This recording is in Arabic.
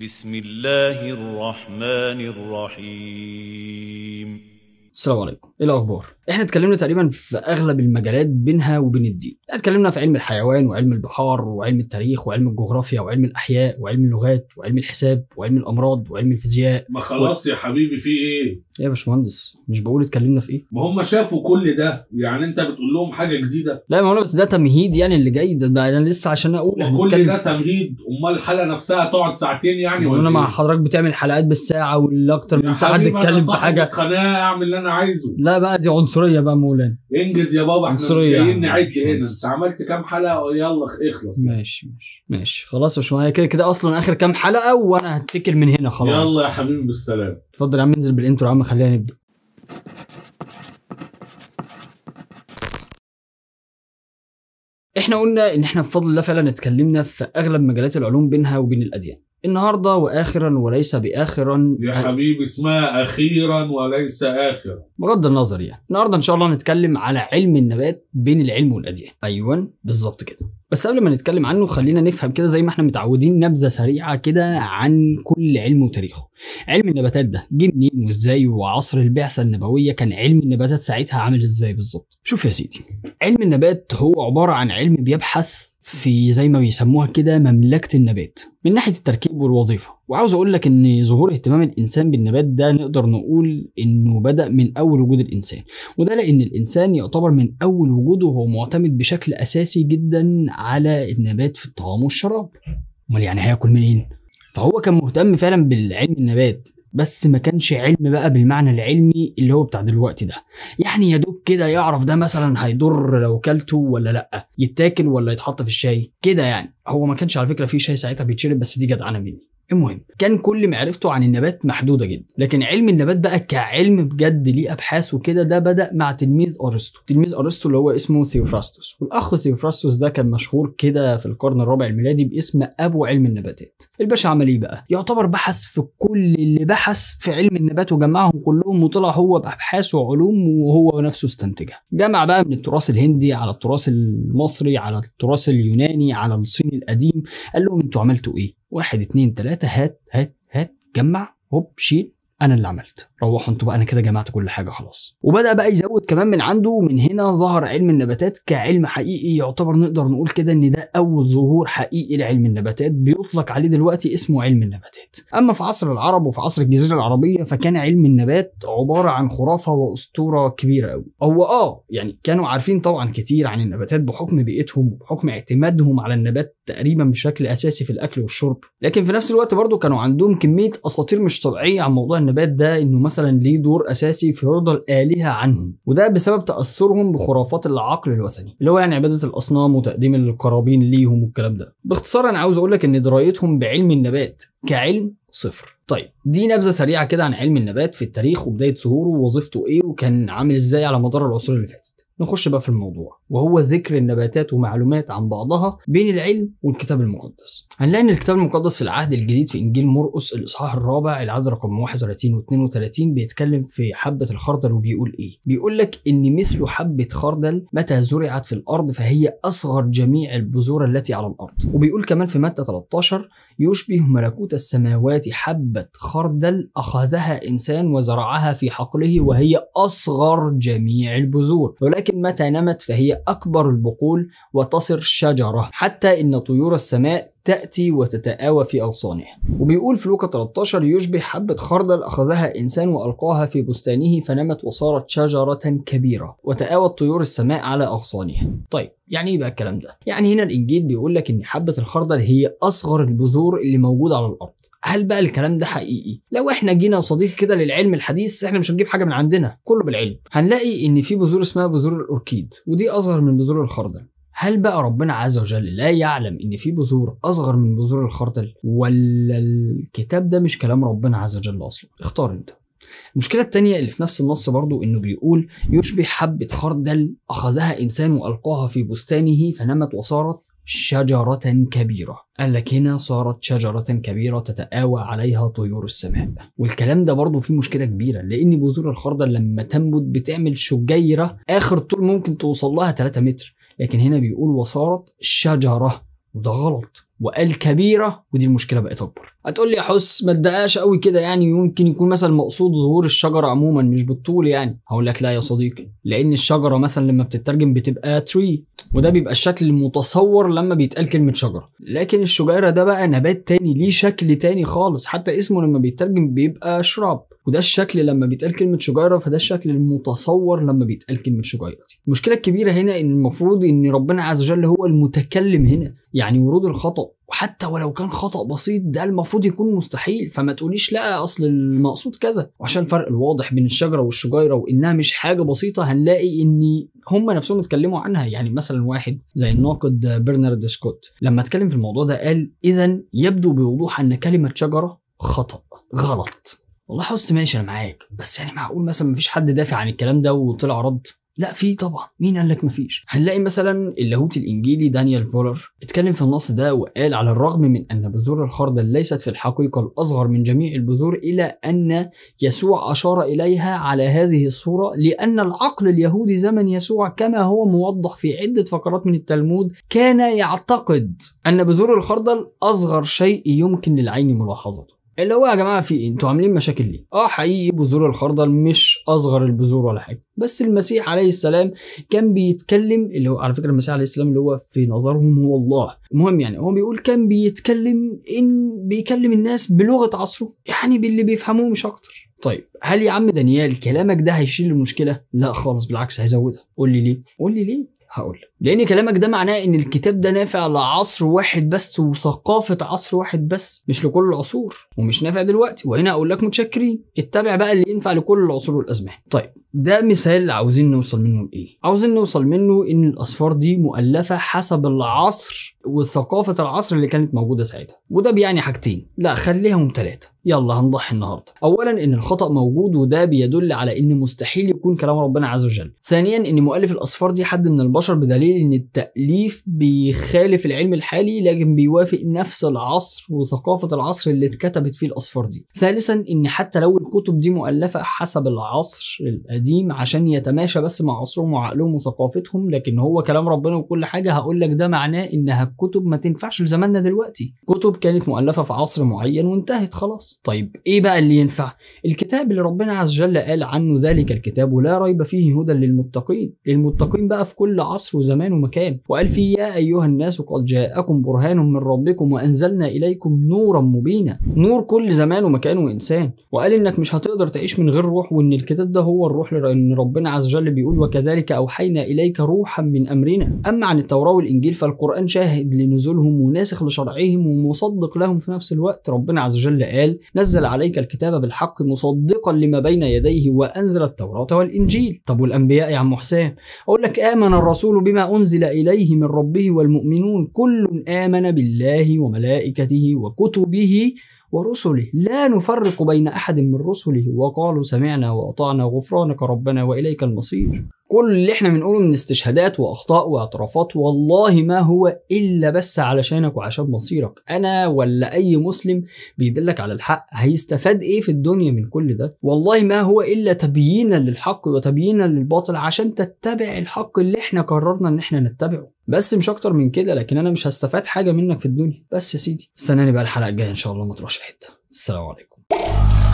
بسم الله الرحمن الرحيم السلام عليكم ايه الاخبار احنا اتكلمنا تقريبا في اغلب المجالات بينها وبين الدين اتكلمنا في علم الحيوان وعلم البحار وعلم التاريخ وعلم الجغرافيا وعلم الاحياء وعلم اللغات وعلم الحساب وعلم الامراض وعلم الفيزياء ما خلاص و... يا حبيبي في ايه يا باشمهندس مش بقول اتكلمنا في ايه ما هم شافوا كل ده يعني انت بتقول لهم حاجه جديده لا ما هو بس ده تمهيد يعني اللي جاي ده, انا لسه عشان اقول كل ده تمهيد امال الحلقه نفسها تقعد ساعتين يعني ولا انا مع إيه؟ حضرتك بتعمل حلقات بالساعه والاكتر من ساعه نتكلم في حاجه قناه اعمل اللي انا عايزه لا بقى دي عنصريه بقى مولانا انجز يا بابا احنا مش جايين نعد هنا انت عملت كام حلقه أه، يلا اخلص ماشي ماشي ماشي خلاص يا باشمهندس كده كده اصلا اخر كام حلقه وانا هتكل من هنا خلاص يلا يا حبيبي بالسلامه اتفضل يا عم انزل بالانترو يا عم خلينا نبدا احنا قلنا ان احنا بفضل الله فعلا اتكلمنا في اغلب مجالات العلوم بينها وبين الاديان النهارده واخرا وليس باخرا يا حبيبي اسمها اخيرا وليس اخرا بغض النظر يعني النهارده ان شاء الله نتكلم على علم النبات بين العلم والاديان ايوه بالظبط كده بس قبل ما نتكلم عنه خلينا نفهم كده زي ما احنا متعودين نبذه سريعه كده عن كل علم وتاريخه علم النباتات ده جه منين وازاي وعصر البعثه النبويه كان علم النباتات ساعتها عامل ازاي بالظبط شوف يا سيدي علم النبات هو عباره عن علم بيبحث في زي ما بيسموها كده مملكه النبات من ناحيه التركيب والوظيفه وعاوز اقول لك ان ظهور اهتمام الانسان بالنبات ده نقدر نقول انه بدا من اول وجود الانسان وده لان الانسان يعتبر من اول وجوده وهو معتمد بشكل اساسي جدا على النبات في الطعام والشراب امال يعني هياكل منين فهو كان مهتم فعلا بالعلم النبات بس ما كانش علم بقى بالمعنى العلمي اللي هو بتاع دلوقتي ده يعني يا دوب كده يعرف ده مثلا هيضر لو كلته ولا لا يتاكل ولا يتحط في الشاي كده يعني هو ما كانش على فكره في شاي ساعتها بيتشرب بس دي جدعانه مني المهم كان كل معرفته عن النبات محدوده جدا لكن علم النبات بقى كعلم بجد ليه ابحاث وكده ده بدا مع تلميذ ارسطو تلميذ ارسطو اللي هو اسمه ثيوفراستوس والاخ ثيوفراستوس ده كان مشهور كده في القرن الرابع الميلادي باسم ابو علم النباتات الباشا عمل ايه بقى يعتبر بحث في كل اللي بحث في علم النبات وجمعهم كلهم وطلع هو بابحاث وعلوم وهو نفسه استنتجها جمع بقى من التراث الهندي على التراث المصري على التراث اليوناني على الصيني القديم قال لهم انتوا عملتوا ايه واحد اتنين تلاته هات هات هات جمع هوب شيل انا اللي عملت روحوا انتوا بقى انا كده جمعت كل حاجه خلاص وبدا بقى يزود كمان من عنده ومن هنا ظهر علم النباتات كعلم حقيقي يعتبر نقدر نقول كده ان ده اول ظهور حقيقي لعلم النباتات بيطلق عليه دلوقتي اسمه علم النباتات اما في عصر العرب وفي عصر الجزيره العربيه فكان علم النبات عباره عن خرافه واسطوره كبيره قوي هو اه يعني كانوا عارفين طبعا كتير عن النباتات بحكم بيئتهم وبحكم اعتمادهم على النبات تقريبا بشكل اساسي في الاكل والشرب لكن في نفس الوقت برضه كانوا عندهم كميه اساطير مش طبيعيه عن موضوع النبات ده انه مثلا ليه دور اساسي في رضا الالهه عنهم وده بسبب تاثرهم بخرافات العقل الوثني اللي هو يعني عباده الاصنام وتقديم القرابين ليهم والكلام ده باختصار انا عاوز اقول لك ان درايتهم بعلم النبات كعلم صفر طيب دي نبذه سريعه كده عن علم النبات في التاريخ وبدايه ظهوره ووظيفته ايه وكان عامل ازاي على مدار العصور اللي فاتت نخش بقى في الموضوع وهو ذكر النباتات ومعلومات عن بعضها بين العلم والكتاب المقدس. هنلاقي ان الكتاب المقدس في العهد الجديد في انجيل مرقس الاصحاح الرابع العدد رقم 31 و32 بيتكلم في حبه الخردل وبيقول ايه؟ بيقول لك ان مثل حبه خردل متى زرعت في الارض فهي اصغر جميع البذور التي على الارض. وبيقول كمان في متى 13 يشبه ملكوت السماوات حبه خردل اخذها انسان وزرعها في حقله وهي اصغر جميع البذور ولكن متى نمت فهي أكبر البقول وتصر شجرة حتى إن طيور السماء تأتي وتتآوى في أغصانها وبيقول في لوكا 13 يشبه حبة خردل أخذها إنسان وألقاها في بستانه فنمت وصارت شجرة كبيرة وتآوت طيور السماء على أغصانها طيب يعني ايه بقى الكلام ده؟ يعني هنا الانجيل بيقول لك ان حبه الخردل هي اصغر البذور اللي موجوده على الارض هل بقى الكلام ده حقيقي لو احنا جينا صديق كده للعلم الحديث احنا مش هنجيب حاجه من عندنا كله بالعلم هنلاقي ان في بذور اسمها بذور الاوركيد ودي اصغر من بذور الخردل هل بقى ربنا عز وجل لا يعلم ان في بذور اصغر من بذور الخردل ولا الكتاب ده مش كلام ربنا عز وجل اصلا اختار انت المشكلة التانية اللي في نفس النص برضو انه بيقول يشبه حبة خردل اخذها انسان والقاها في بستانه فنمت وصارت شجرة كبيرة قال لك هنا صارت شجرة كبيرة تتآوى عليها طيور السماء والكلام ده برضه فيه مشكلة كبيرة لأن بذور الخردل لما تنبت بتعمل شجيرة آخر طول ممكن توصل لها 3 متر لكن هنا بيقول وصارت شجرة وده غلط والكبيره ودي المشكله بقت اكبر هتقول لي يا حس ما تدققش قوي كده يعني ممكن يكون مثلا مقصود ظهور الشجره عموما مش بالطول يعني هقول لك لا يا صديقي لان الشجره مثلا لما بتترجم بتبقى تري وده بيبقى الشكل المتصور لما بيتقال كلمه شجره لكن الشجيره ده بقى نبات تاني ليه شكل تاني خالص حتى اسمه لما بيترجم بيبقى شراب وده الشكل لما بيتقال كلمه شجيره فده الشكل المتصور لما بيتقال كلمه شجيره المشكله الكبيره هنا ان المفروض ان ربنا عز وجل هو المتكلم هنا يعني ورود الخطا حتى ولو كان خطا بسيط ده المفروض يكون مستحيل فما تقوليش لا اصل المقصود كذا وعشان الفرق الواضح بين الشجره والشجيره وانها مش حاجه بسيطه هنلاقي ان هم نفسهم اتكلموا عنها يعني مثلا واحد زي الناقد برنارد سكوت لما اتكلم في الموضوع ده قال اذا يبدو بوضوح ان كلمه شجره خطا غلط والله حس ماشي انا معاك بس يعني معقول مثلا مفيش حد دافع عن الكلام ده وطلع رد لا في طبعا مين قال لك مفيش هنلاقي مثلا اللاهوت الانجيلي دانيال فولر اتكلم في النص ده وقال على الرغم من ان بذور الخردل ليست في الحقيقه الاصغر من جميع البذور الا ان يسوع اشار اليها على هذه الصوره لان العقل اليهودي زمن يسوع كما هو موضح في عده فقرات من التلمود كان يعتقد ان بذور الخردل اصغر شيء يمكن للعين ملاحظته اللي هو يا جماعه في ايه انتوا عاملين مشاكل ليه اه حقيقي بذور الخردل مش اصغر البذور ولا حاجه بس المسيح عليه السلام كان بيتكلم اللي هو على فكره المسيح عليه السلام اللي هو في نظرهم هو الله المهم يعني هو بيقول كان بيتكلم ان بيكلم الناس بلغه عصره يعني باللي بيفهموه مش اكتر طيب هل يا عم دانيال كلامك ده هيشيل المشكله لا خالص بالعكس هيزودها قول لي ليه قول لي ليه هقول لان كلامك ده معناه ان الكتاب ده نافع لعصر واحد بس وثقافه عصر واحد بس مش لكل العصور ومش نافع دلوقتي وهنا اقول لك متشكرين اتبع بقى اللي ينفع لكل العصور والازمان طيب ده مثال عاوزين نوصل منه لايه عاوزين نوصل منه ان الاصفار دي مؤلفه حسب العصر وثقافه العصر اللي كانت موجوده ساعتها وده بيعني حاجتين لا خليهم ثلاثه يلا هنضحي النهارده اولا ان الخطا موجود وده بيدل على ان مستحيل يكون كلام ربنا عز وجل ثانيا ان مؤلف الاصفار دي حد من البشر بدليل ان التاليف بيخالف العلم الحالي لكن بيوافق نفس العصر وثقافه العصر اللي اتكتبت فيه الاصفار دي ثالثا ان حتى لو الكتب دي مؤلفه حسب العصر القديم القديم عشان يتماشى بس مع عصرهم وعقلهم وثقافتهم لكن هو كلام ربنا وكل حاجه هقول لك ده معناه انها كتب ما تنفعش لزماننا دلوقتي كتب كانت مؤلفه في عصر معين وانتهت خلاص طيب ايه بقى اللي ينفع الكتاب اللي ربنا عز وجل قال عنه ذلك الكتاب لا ريب فيه هدى للمتقين للمتقين بقى في كل عصر وزمان ومكان وقال فيه يا ايها الناس قد جاءكم برهان من ربكم وانزلنا اليكم نورا مبينا نور كل زمان ومكان وانسان وقال انك مش هتقدر تعيش من غير روح وان الكتاب ده هو الروح نروح لأن ربنا عز وجل بيقول وكذلك أوحينا إليك روحا من أمرنا أما عن التوراة والإنجيل فالقرآن شاهد لنزولهم وناسخ لشرعهم ومصدق لهم في نفس الوقت ربنا عز وجل قال نزل عليك الكتاب بالحق مصدقا لما بين يديه وأنزل التوراة والإنجيل طب والأنبياء يا عم حسام أقول لك آمن الرسول بما أنزل إليه من ربه والمؤمنون كل آمن بالله وملائكته وكتبه ورسله لا نفرق بين أحد من رسله وقالوا سمعنا وأطعنا غفرانك ربنا وإليك المصير كل اللي احنا بنقوله من استشهادات واخطاء واعترافات والله ما هو الا بس علشانك وعشان مصيرك انا ولا اي مسلم بيدلك على الحق هيستفاد ايه في الدنيا من كل ده والله ما هو الا تبيينا للحق وتبيينا للباطل عشان تتبع الحق اللي احنا قررنا ان احنا نتبعه بس مش اكتر من كده لكن انا مش هستفاد حاجه منك في الدنيا بس يا سيدي استناني بقى الحلقه الجايه ان شاء الله ما تروحش في حته السلام عليكم